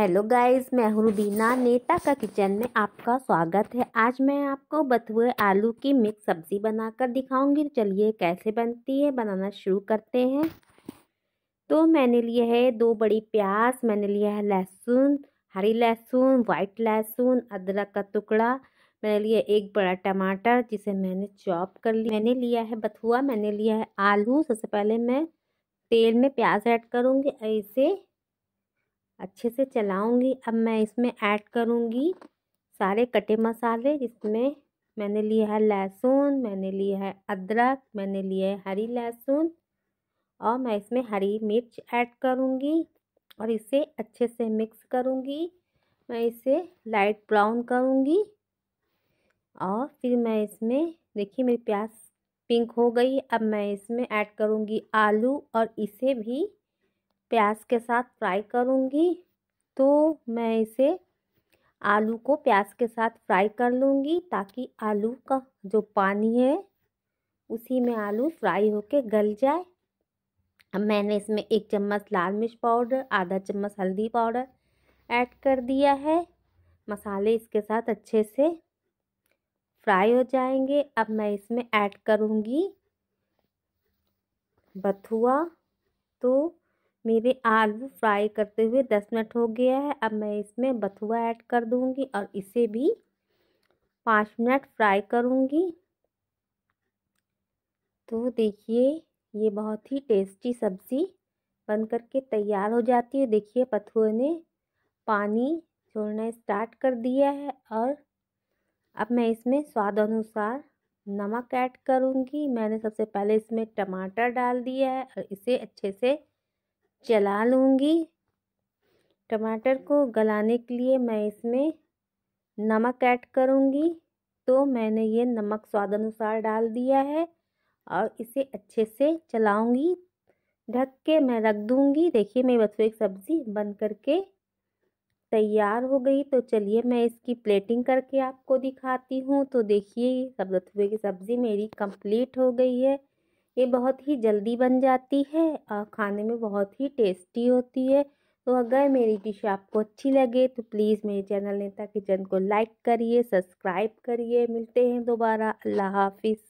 hello guys मैं हूँ रूबीना नेता का किचन में आपका स्वागत है आज मैं आपको बथुए आलू की मिक्स सब्ज़ी बनाकर दिखाऊंगी चलिए कैसे बनती है बनाना शुरू करते हैं तो मैंने लिए है दो बड़ी प्याज मैंने लिया है लहसुन हरी लहसुन वाइट लहसुन अदरक का टुकड़ा मैंने लिया एक बड़ा टमाटर जिसे मैंने चॉप कर लिया मैंने लिया है बथुआ मैंने लिया है आलू सबसे पहले मैं तेल में प्याज ऐड करूँगी ऐसे अच्छे से चलाऊंगी अब मैं इसमें ऐड करूंगी सारे कटे मसाले जिसमें मैंने लिया है लहसुन मैंने लिया है अदरक मैंने लिया है हरी लहसुन और मैं इसमें हरी मिर्च ऐड करूंगी और इसे अच्छे से मिक्स करूंगी मैं इसे लाइट ब्राउन करूंगी और फिर मैं इसमें देखिए मेरी प्याज पिंक हो गई अब मैं इसमें ऐड करूंगी आलू और इसे भी प्याज के साथ फ्राई करूँगी तो मैं इसे आलू को प्याज के साथ फ्राई कर लूँगी ताकि आलू का जो पानी है उसी में आलू फ्राई होके गल जाए अब मैंने इसमें एक चम्मच लाल मिर्च पाउडर आधा चम्मच हल्दी पाउडर ऐड कर दिया है मसाले इसके साथ अच्छे से फ्राई हो जाएंगे अब मैं इसमें ऐड करूँगी बथुआ तो मेरे आलू फ्राई करते हुए दस मिनट हो गया है अब मैं इसमें बथुआ ऐड कर दूंगी और इसे भी पाँच मिनट फ्राई करूंगी तो देखिए ये बहुत ही टेस्टी सब्ज़ी बन करके तैयार हो जाती है देखिए पथुए ने पानी छोड़ना स्टार्ट कर दिया है और अब मैं इसमें स्वाद अनुसार नमक ऐड करूंगी मैंने सबसे पहले इसमें टमाटर डाल दिया है और इसे अच्छे से चला लूँगी टमाटर को गलाने के लिए मैं इसमें नमक ऐड करूँगी तो मैंने ये नमक स्वाद अनुसार डाल दिया है और इसे अच्छे से चलाऊँगी ढक के मैं रख दूँगी देखिए मेरी बसुए की सब्ज़ी बन करके तैयार हो गई तो चलिए मैं इसकी प्लेटिंग करके आपको दिखाती हूँ तो देखिए सब रथुए की सब्ज़ी मेरी कंप्लीट हो गई है ये बहुत ही जल्दी बन जाती है और खाने में बहुत ही टेस्टी होती है तो अगर मेरी डिश आपको अच्छी लगे तो प्लीज़ मेरे चैनल नेता किचन को लाइक करिए सब्सक्राइब करिए मिलते हैं दोबारा अल्लाह हाफिज़